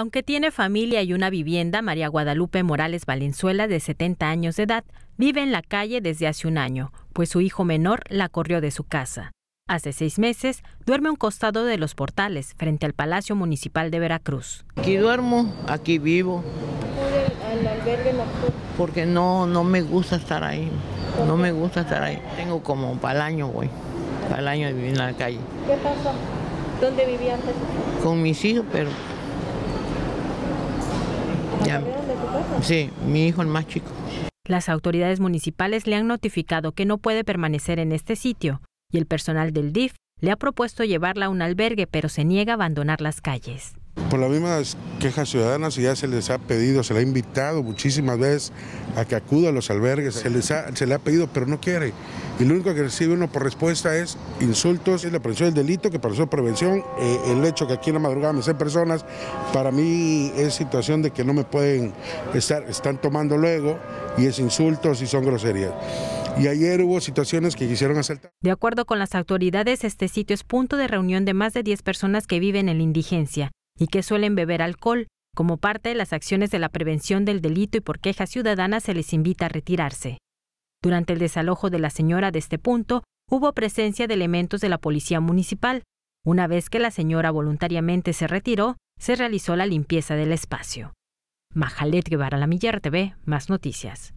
Aunque tiene familia y una vivienda, María Guadalupe Morales Valenzuela, de 70 años de edad, vive en la calle desde hace un año, pues su hijo menor la corrió de su casa. Hace seis meses duerme a un costado de los portales, frente al Palacio Municipal de Veracruz. Aquí duermo, aquí vivo. Porque no, no me gusta estar ahí. No me gusta estar ahí. Tengo como para el año, güey. Para el año de vivir en la calle. ¿Qué pasó? ¿Dónde vivía antes? Con mis hijos, pero sí, mi hijo es más chico. Las autoridades municipales le han notificado que no puede permanecer en este sitio y el personal del DIF le ha propuesto llevarla a un albergue, pero se niega a abandonar las calles. Por las mismas quejas ciudadanas ya se les ha pedido, se le ha invitado muchísimas veces a que acuda a los albergues, se les le ha pedido, pero no quiere. Y lo único que recibe uno por respuesta es insultos y la prevención del delito, que para su prevención, eh, el hecho que aquí en la madrugada me sean personas, para mí es situación de que no me pueden estar, están tomando luego y es insultos y son groserías y ayer hubo situaciones que quisieron asaltar. De acuerdo con las autoridades, este sitio es punto de reunión de más de 10 personas que viven en la indigencia y que suelen beber alcohol. Como parte de las acciones de la prevención del delito y por queja ciudadana se les invita a retirarse. Durante el desalojo de la señora de este punto, hubo presencia de elementos de la policía municipal. Una vez que la señora voluntariamente se retiró, se realizó la limpieza del espacio. Majalet Guevara La Millar TV, más noticias.